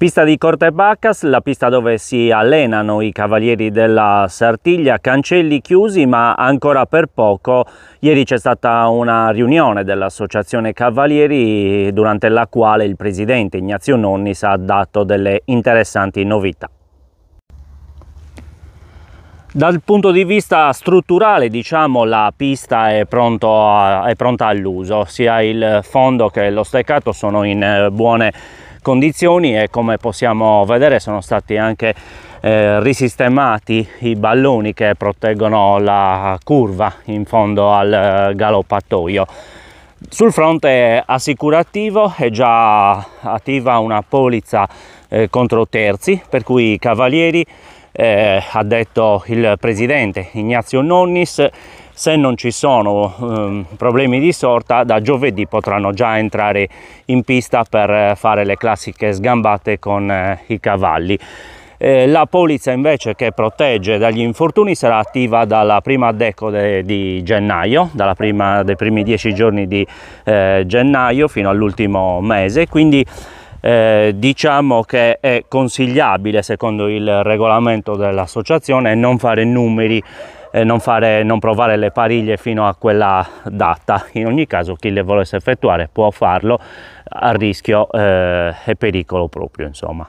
Pista di Corte Baccas, la pista dove si allenano i cavalieri della Sartiglia, cancelli chiusi ma ancora per poco. Ieri c'è stata una riunione dell'associazione cavalieri durante la quale il presidente Ignazio Nonnis ha dato delle interessanti novità. Dal punto di vista strutturale, diciamo, la pista è, a, è pronta all'uso, sia il fondo che lo steccato sono in eh, buone condizioni condizioni e come possiamo vedere sono stati anche eh, risistemati i balloni che proteggono la curva in fondo al eh, galoppatoio. Sul fronte assicurativo è già attiva una polizza eh, contro terzi, per cui i cavalieri, eh, ha detto il presidente Ignazio Nonnis, se non ci sono um, problemi di sorta da giovedì potranno già entrare in pista per eh, fare le classiche sgambate con eh, i cavalli eh, la polizza invece che protegge dagli infortuni sarà attiva dalla prima deco di gennaio, dalla prima, dai primi dieci giorni di eh, gennaio fino all'ultimo mese, quindi eh, diciamo che è consigliabile secondo il regolamento dell'associazione non fare numeri eh, non, fare, non provare le pariglie fino a quella data. In ogni caso chi le volesse effettuare può farlo a rischio eh, e pericolo proprio insomma.